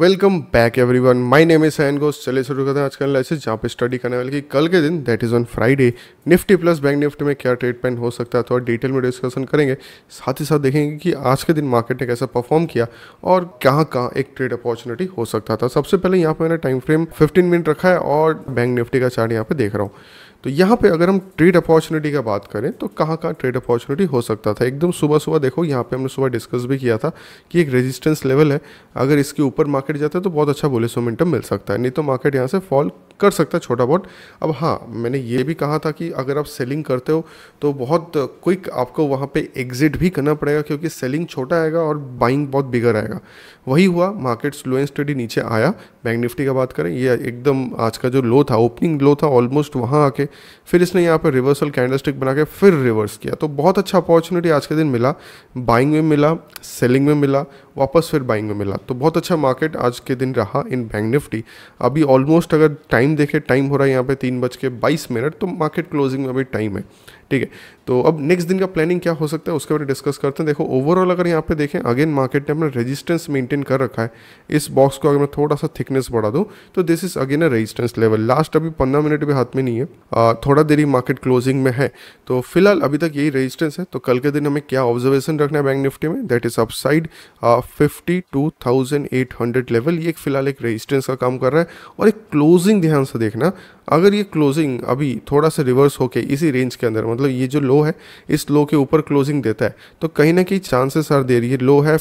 welcome back everyone my name is सैन गोस चले शुरू करते हैं आज का एनालिसिस जहाँ पे स्टडी करने वाले कि कल के दिन that is on Friday Nifty plus bank Nifty में क्या ट्रेडमेंट हो सकता है थोड़ा डिटेल में डिस्कशन करेंगे साथ ही साथ देखेंगे कि आज के दिन मार्केट ने कैसा परफॉर्म किया और कहाँ कहाँ एक ट्रेड अपॉर्चुनिटी हो सकता था सबसे पहले यहाँ पर मैंने टाइम फ्रेम फिफ्टीन मिनट रखा है और बैंक निफ्टी का चार्ट यहाँ पर देख रहा हूँ तो यहाँ पे अगर हम ट्रेड अपॉर्चुनिटी का बात करें तो कहाँ कहाँ ट्रेड अपॉर्चुनिटी हो सकता था एकदम सुबह सुबह देखो यहाँ पे हमने सुबह डिस्कस भी किया था कि एक रेजिस्टेंस लेवल है अगर इसके ऊपर मार्केट जाता है तो बहुत अच्छा बोले सोमेंटम मिल सकता है नहीं तो मार्केट यहाँ से फॉल कर सकता है छोटा बहुत अब हाँ मैंने ये भी कहा था कि अगर आप सेलिंग करते हो तो बहुत क्विक आपको वहाँ पे एग्जिट भी करना पड़ेगा क्योंकि सेलिंग छोटा आएगा और बाइंग बहुत बिगर आएगा वही हुआ मार्केट स्लो एंड स्टडी नीचे आया बैंक निफ्टी का बात करें ये एकदम आज का जो लो था ओपनिंग लो था ऑलमोस्ट वहाँ आके फिर इसने यहाँ पर रिवर्सल कैंडलस्टिक बना के फिर रिवर्स किया तो बहुत अच्छा अपॉर्चुनिटी आज के दिन मिला बाइंग में मिला सेलिंग में मिला वापस फिर बाइंग में मिला तो बहुत अच्छा मार्केट आज के दिन रहा इन बैंक निफ्टी अभी ऑलमोस्ट अगर टाइम टाइम देखें टाइम हो रहा है यहाँ पे तीन बज के बाईस मिनट तो मार्केट क्लोजिंग में अभी टाइम है ठीक है तो अब नेक्स्ट दिन का प्लानिंग क्या हो सकता है उसके बारे में डिस्कस करते हैं देखो ओवरऑल अगर यहाँ पे देखें अगेन मार्केट ने अपना रेजिस्टेंस मेंटेन कर रखा है इस बॉक्स को अगर मैं थोड़ा सा थिकनेस बढ़ा दूँ तो this is again a resistance level last अभी पंद्रह मिनट भी हाथ में नहीं है थोड़ा देरी मार्केट क्लोजिंग में है तो फिलहाल अभी तक यही रजिस्टेंस है तो कल के दिन हमें क्या ऑब्जर्वेशन रखना है बैंक निफ्टी में that is upside fifty two thousand eight hundred level ये फिलहाल एक रजिस्टेंस का काम कर रहा है और एक क्लोजिंग ध्यान से देखना अगर ये क्लोजिंग अभी थोड़ा सा रिवर्स होके इसी रेंज के अंदर मतलब मतलब ये जो लो है इस लो के ऊपर क्लोजिंग देता है तो कहीं ना कहीं चांसेस आर दे रही है लो है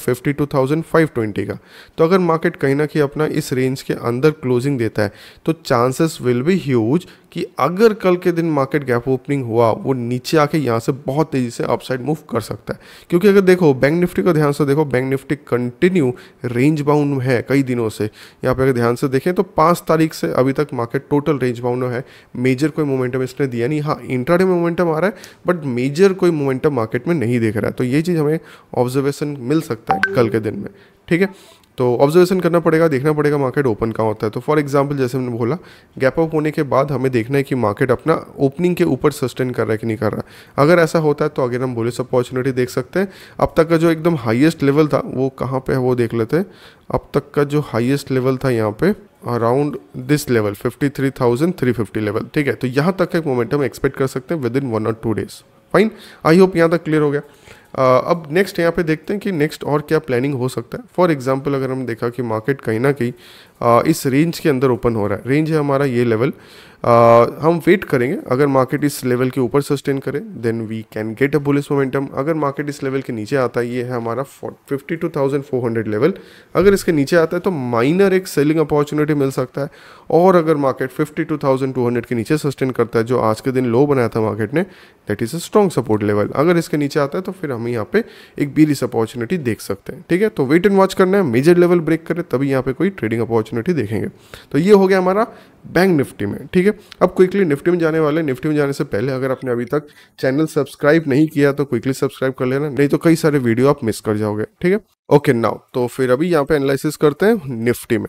ट्वेंटी का तो अगर मार्केट कहीं ना कहीं अपना इस रेंज के अंदर क्लोजिंग देता है तो चांसेस विल बी ह्यूज कि अगर कल के दिन मार्केट गैप ओपनिंग हुआ वो नीचे आके यहाँ से बहुत तेज़ी से अपसाइड मूव कर सकता है क्योंकि अगर देखो बैंक निफ्टी को ध्यान से देखो bank Nifty continue range bound है कई दिनों से यहाँ पे अगर ध्यान से देखें तो पाँच तारीख से अभी तक मार्केट टोटल रेंज बाउंड है मेजर कोई मोमेंटम इसने दिया नहीं हाँ इंट्राडे मोमेंटम आ रहा है रहा है बट मेजर कोई मोमेंटम मार्केट में नहीं देख रहा है तो ये चीज़ हमें ऑब्जर्वेशन मिल सकता है कल के दिन में ठीक है तो ऑब्जर्वेशन करना पड़ेगा देखना पड़ेगा मार्केट ओपन कहाँ होता है तो फॉर एग्जांपल जैसे हमने बोला गैप अप होने के बाद हमें देखना है कि मार्केट अपना ओपनिंग के ऊपर सस्टेन कर रहा है कि नहीं कर रहा अगर ऐसा होता है तो अगर हम बोले अपॉर्चुनिटी देख सकते हैं अब तक का जो एकदम हाइएस्ट लेवल था वो कहाँ पर है वो देख लेते हैं अब तक का जो हाइएस्ट लेवल था यहाँ पर अराउंड दिस लेवल 53,350 लेवल ठीक है तो यहाँ तक एक मोमेंटम एक्सपेक्ट कर सकते हैं विद इन वन और two days fine I hope यहाँ तक क्लियर हो गया uh, अब नेक्स्ट यहाँ पे देखते हैं कि नेक्स्ट और क्या प्लानिंग हो सकता है फॉर एग्जाम्पल अगर हम देखा कि मार्केट कहीं ना कहीं uh, इस रेंज के अंदर ओपन हो रहा है रेंज है हमारा ये लेवल uh, हम वेट करेंगे अगर मार्केट इस लेवल के ऊपर सस्टेन करें then we can get a bullish momentum अगर मार्केट इस लेवल के नीचे आता है ये है हमारा fifty two thousand four hundred level अगर इसके नीचे आता है तो माइनर एक सेलिंग अपॉर्चुनिटी मिल सकता है और अगर market fifty two thousand two hundred के नीचे सस्टेन करता है जो आज के दिन लो बनाया था मार्केट ने that is a strong support level अगर इसके नीचे आता है तो फिर हम यहाँ पे एक बीरिस अपॉर्चुनिटी देख सकते हैं ठीक है तो वेट एंड वॉच करना है मेजर लेवल ब्रेक करें तभी यहाँ पे कोई ट्रेडिंग अपॉर्चुनिटी देखेंगे तो ये हो गया हमारा बैंक निफ्टी में ठीक है अब क्विकली निफ्टी में जाने वाले निफ्टी में जाने से पहले अगर आपने अभी तक चैनल सब्सक्राइब नहीं किया तो क्विकली सब्सक्राइब कर लेना नहीं तो कई सारे वीडियो आप मिस कर जाओगे ठीक है ओके okay, नाउ तो फिर अभी यहाँ पे एनालिसिस करते हैं निफ्टी में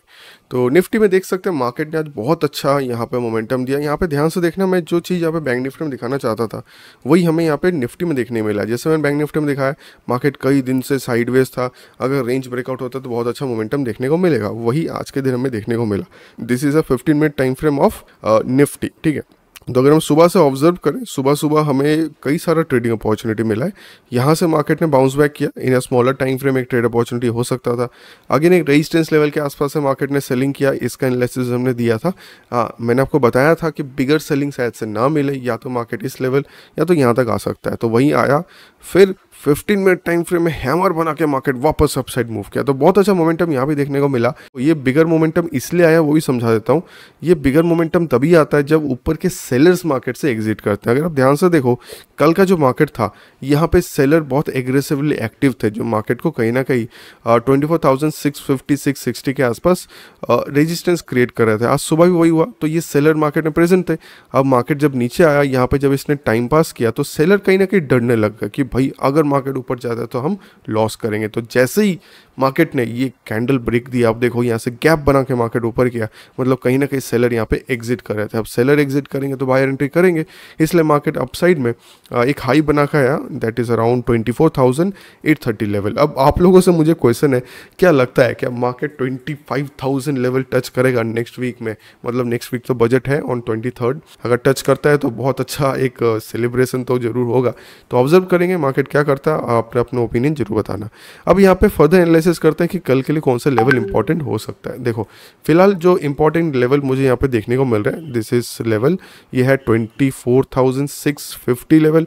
तो निफ्टी में देख सकते हैं मार्केट ने आज बहुत अच्छा यहाँ पे मोमेंटम दिया यहाँ पे ध्यान से देखना मैं जो चीज़ यहाँ पे बैंक निफ्टी में दिखाना चाहता था वही हमें यहाँ पे निफ्टी में देखने मिला जैसे मैंने बैंक निफ्टी में दिखाया मार्केट कई दिन से साइडवेज था अगर रेंज ब्रेकआउट होता तो बहुत अच्छा मोमेंटम देखने को मिलेगा वही आज के दिन हमें देखने को मिला this is a fifteen minute time frame of Nifty ठीक है तो अगर हम सुबह से ऑब्जर्व करें सुबह सुबह हमें कई सारा ट्रेडिंग अपॉर्चुनिटी मिला है यहाँ से मार्केट ने बाउंस बैक किया in a smaller time frame एक ट्रेड अपॉर्चुनिटी हो सकता था अगेन एक रेजिस्टेंस लेवल के आसपास से मार्केट ने सेलिंग किया इसका एनालिसिस हमने दिया था आ, हाँ, मैंने आपको बताया था कि बिगर सेलिंग शायद से ना मिले या तो मार्केट इस लेवल या तो यहाँ तक आ सकता है तो वहीं आया फिर 15 मिनट टाइम फ्रेम में हैमर बना के मार्केट वापस अपसाइड मूव किया तो बहुत अच्छा मोमेंटम यहाँ भी देखने को मिला ये बिगर मोमेंटम इसलिए आया वो भी समझा देता हूँ ये बिगर मोमेंटम तभी आता है जब ऊपर के सेलर्स मार्केट से एग्जिट करते हैं अगर आप ध्यान से देखो कल का जो मार्केट था यहाँ पे सेलर बहुत एग्रेसिवली एक्टिव थे जो मार्केट को कहीं ना कहीं twenty four thousand six fifty six sixty के आसपास रेजिस्टेंस क्रिएट कर रहे थे आज सुबह भी वही हुआ तो ये सेलर मार्केट में प्रेजेंट थे अब मार्केट जब नीचे आया यहाँ पर जब इसने टाइम पास किया तो सेलर कहीं ना कहीं डरने लग गया कि भाई अगर मार्केट ऊपर जाता है तो हम लॉस करेंगे तो जैसे ही मार्केट ने ये कैंडल ब्रेक दिया आप देखो यहाँ से गैप बना के मार्केट ऊपर किया मतलब कहीं ना कहीं सेलर यहाँ पे एग्जिट कर रहे थे अब सेलर एग्जिट करेंगे तो बायर एंट्री करेंगे इसलिए मार्केट अपसाइड में एक हाई बना के आया that is around twenty level अब आप लोगों से मुझे क्वेश्चन है क्या लगता है क्या मार्केट ट्वेंटी लेवल टच करेगा नेक्स्ट वीक में मतलब नेक्स्ट वीक तो बजट है ऑन ट्वेंटी अगर टच करता है तो बहुत अच्छा एक सेलिब्रेशन तो जरूर होगा तो ऑब्जर्व करेंगे मार्केट क्या करता है आपने अपना ओपिनियन जरूर बताना अब यहाँ पे फर्दर एनालिसिस एनालिसिस करते हैं कि कल के लिए कौन सा लेवल इंपॉर्टेंट हो सकता है देखो फिलहाल जो इंपॉर्टेंट लेवल मुझे यहाँ पे देखने को मिल रहा है दिस इज लेवल ये है twenty four thousand six fifty level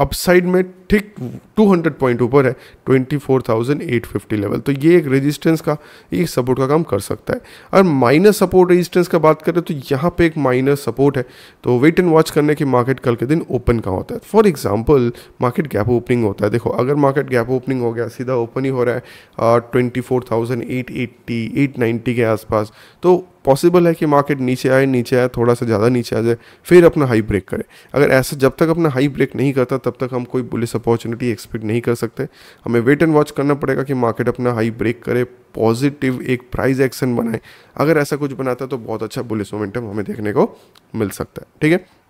upside में ठीक 200 पॉइंट ऊपर है 24,850 लेवल तो ये एक रेजिस्टेंस का एक सपोर्ट का काम कर सकता है अगर माइनस सपोर्ट रेजिस्टेंस का बात करें तो यहाँ पे एक माइनस सपोर्ट है तो वेट एंड वॉच करने की मार्केट कल के दिन ओपन कहाँ होता है for example market gap opening होता है देखो अगर मार्केट गैप ओपनिंग हो गया सीधा ओपन ही हो रहा है twenty four thousand eight eighty eight ninety के आसपास तो पॉसिबल है कि मार्केट नीचे आए नीचे आए थोड़ा सा ज़्यादा नीचे आ जाए फिर अपना हाई ब्रेक करे अगर ऐसा जब तक अपना हाई ब्रेक नहीं करता तब तक हम कोई बुलिस अपॉर्चुनिटी एक्सपेक्ट नहीं कर सकते हमें वेट एंड वॉच करना पड़ेगा कि मार्केट अपना हाई ब्रेक करे पॉजिटिव एक प्राइस एक्शन बनाए अगर ऐसा कुछ बनाता है तो बहुत अच्छा बुलिस मोमेंटम हमें देखने को मिल सकता है ठीक है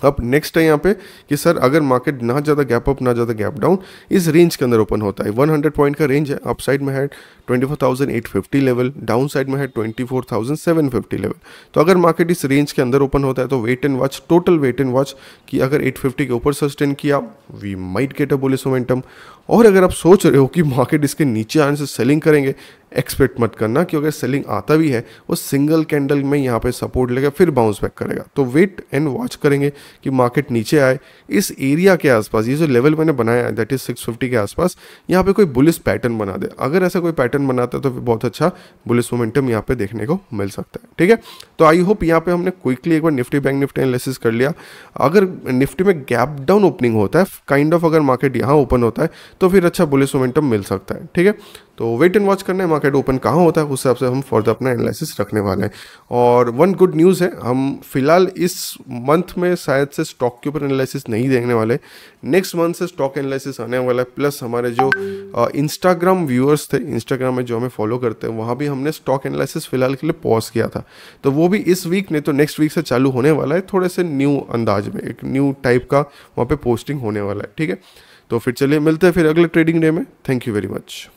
तो अब नेक्स्ट है यहाँ पे कि सर अगर मार्केट ना ज़्यादा गैप अप ना ज़्यादा गैप डाउन इस रेंज के अंदर ओपन होता है 100 पॉइंट का रेंज है अप साइड में है 24,850 लेवल डाउन साइड में है 24,750 लेवल तो अगर मार्केट इस रेंज के अंदर ओपन होता है तो wait and watch total wait and watch कि अगर 850 के ऊपर सस्टेन किया वी माइट गेट अ बोलिस मोमेंटम और अगर आप सोच रहे हो कि मार्केट इसके नीचे आने से सेलिंग करेंगे एक्सपेक्ट मत करना कि अगर सेलिंग आता भी है वो सिंगल कैंडल में यहाँ पे सपोर्ट लेगा फिर बाउंस बैक करेगा तो वेट एंड वॉच करेंगे कि मार्केट नीचे आए इस एरिया के आसपास ये जो लेवल मैंने बनाया है दैट इज़ सिक्स के आसपास यहाँ पर कोई बुलिस पैटर्न बना दे अगर ऐसा कोई पैटर्न बनाता है तो बहुत अच्छा बुलिस मोमेंटम यहाँ पर देखने को मिल सकता है ठीक है तो आई होप यहाँ पर हमने क्विकली एक बार निफ्टी बैंक निफ्टी एनालिसिस कर लिया अगर निफ्टी में गैप डाउन ओपनिंग होता है काइंड kind ऑफ of अगर मार्केट यहाँ ओपन होता है तो फिर अच्छा बुलिस मोमेंटम मिल सकता है ठीक है तो वेट एंड वॉच करना है मार्केट ओपन कहाँ होता है उस हिसाब से हम फर्दर अपना एनालिसिस रखने वाले हैं और वन गुड न्यूज़ है हम फिलहाल इस मंथ में शायद से स्टॉक के ऊपर एनालिसिस नहीं देखने वाले नेक्स्ट मंथ से स्टॉक एनालिसिस आने वाला है प्लस हमारे जो इंस्टाग्राम व्यूअर्स थे इंस्टाग्राम में जो हमें फॉलो करते हैं वहाँ भी हमने स्टॉक एनालिसिस फिलहाल के लिए पॉज किया था तो वो भी इस वीक नहीं तो नेक्स्ट वीक से चालू होने वाला है थोड़े से न्यू अंदाज में एक न्यू टाइप का वहाँ पर पोस्टिंग होने वाला है ठीक है तो फिर चलिए मिलते हैं फिर अगले ट्रेडिंग डे में थैंक यू वेरी मच